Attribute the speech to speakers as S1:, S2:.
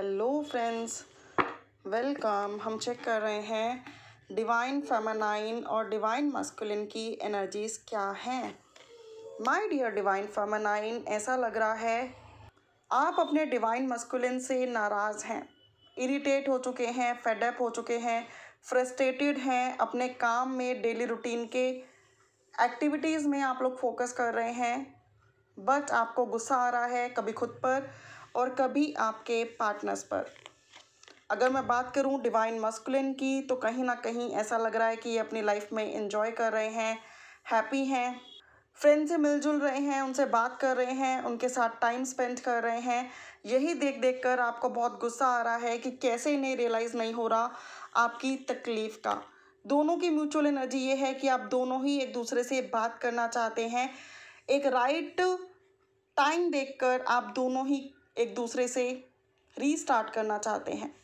S1: hello friends welcome हम check कर रहे हैं डिवाइन फेमानाइन और डिवाइन मस्कुलिन की एनर्जीज क्या हैं माय डियर डिवाइन फेमानाइन ऐसा लग रहा है आप अपने डिवाइन मस्कुलिन से नाराज़ हैं इरिटेट हो चुके हैं फेडअप हो चुके हैं फ्रस्ट्रेटेड हैं अपने काम में डेली रूटीन के एक्टिविटीज़ में आप लोग फोकस कर रहे हैं बट आपको गुस्सा आ रहा है कभी खुद पर और कभी आपके पार्टनर्स पर अगर मैं बात करूं डिवाइन मस्कुलिन की तो कहीं ना कहीं ऐसा लग रहा है कि ये अपनी लाइफ में इंजॉय कर रहे हैं हैप्पी हैं फ्रेंड से मिलजुल रहे हैं उनसे बात कर रहे हैं उनके साथ टाइम स्पेंड कर रहे हैं यही देख देख कर आपको बहुत गुस्सा आ रहा है कि कैसे इन्हें रियलाइज़ नहीं हो रहा आपकी तकलीफ़ का दोनों की म्यूचुअल एनर्जी ये है कि आप दोनों ही एक दूसरे से बात करना चाहते हैं एक राइट टाइम देखकर आप दोनों ही एक दूसरे से रीस्टार्ट करना चाहते हैं